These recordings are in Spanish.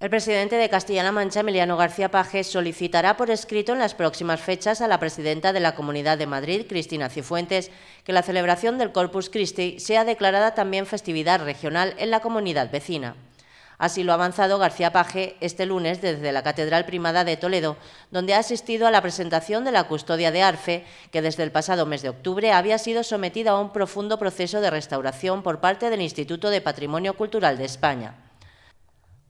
El presidente de Castilla-La Mancha, Emiliano García Paje, solicitará por escrito en las próximas fechas a la presidenta de la Comunidad de Madrid, Cristina Cifuentes, que la celebración del Corpus Christi sea declarada también festividad regional en la comunidad vecina. Así lo ha avanzado García Paje este lunes desde la Catedral Primada de Toledo, donde ha asistido a la presentación de la custodia de Arfe, que desde el pasado mes de octubre había sido sometida a un profundo proceso de restauración por parte del Instituto de Patrimonio Cultural de España.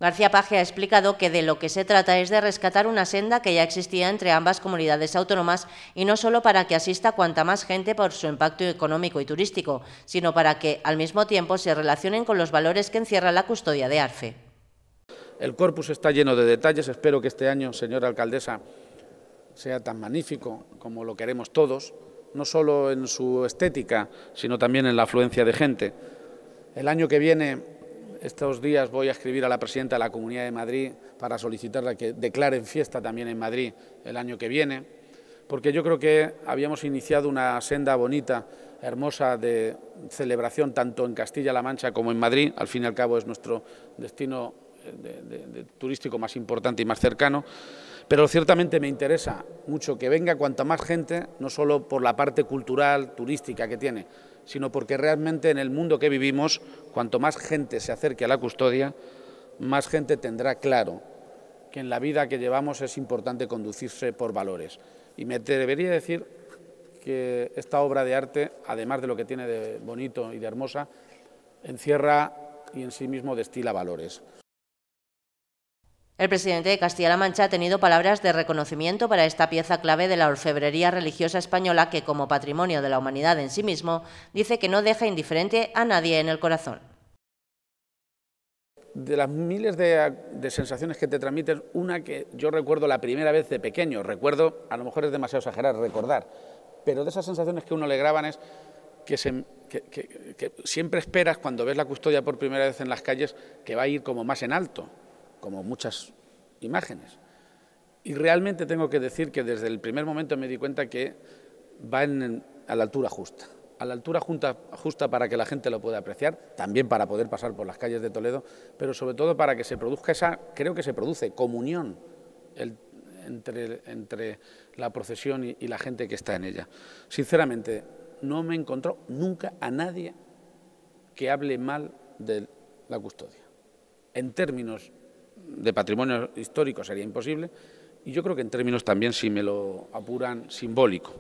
García Page ha explicado que de lo que se trata es de rescatar una senda que ya existía entre ambas comunidades autónomas y no solo para que asista cuanta más gente por su impacto económico y turístico, sino para que al mismo tiempo se relacionen con los valores que encierra la custodia de Arfe. El corpus está lleno de detalles, espero que este año, señora alcaldesa, sea tan magnífico como lo queremos todos, no solo en su estética, sino también en la afluencia de gente. El año que viene estos días voy a escribir a la presidenta de la Comunidad de Madrid para solicitarle que declaren fiesta también en Madrid el año que viene, porque yo creo que habíamos iniciado una senda bonita, hermosa de celebración tanto en Castilla-La Mancha como en Madrid. Al fin y al cabo es nuestro destino eh, turístico más importante y más cercano. Pero ciertamente me interesa mucho que venga cuanta más gente, no solo por la parte cultural, turística que tiene, sino porque realmente en el mundo que vivimos, cuanto más gente se acerque a la custodia, más gente tendrá claro que en la vida que llevamos es importante conducirse por valores. Y me debería decir que esta obra de arte, además de lo que tiene de bonito y de hermosa, encierra y en sí mismo destila valores. El presidente de Castilla-La Mancha ha tenido palabras de reconocimiento para esta pieza clave de la orfebrería religiosa española que, como patrimonio de la humanidad en sí mismo, dice que no deja indiferente a nadie en el corazón. De las miles de, sensaciones que te transmiten, una que yo recuerdo la primera vez de pequeño, recuerdo, a lo mejor es demasiado exagerar recordar, pero de esas sensaciones que uno le graban es que siempre esperas cuando ves la custodia por primera vez en las calles que va a ir como más en alto, como muchas imágenes. Y realmente tengo que decir que desde el primer momento me di cuenta que va a la altura justa. A la altura justa para que la gente lo pueda apreciar, también para poder pasar por las calles de Toledo, pero sobre todo para que se produzca esa, creo que se produce, comunión entre, la procesión y, y la gente que está en ella. Sinceramente, no me encontró nunca a nadie que hable mal de la custodia, en términos de patrimonio histórico sería imposible, y yo creo que en términos también, si me lo apuran, simbólico.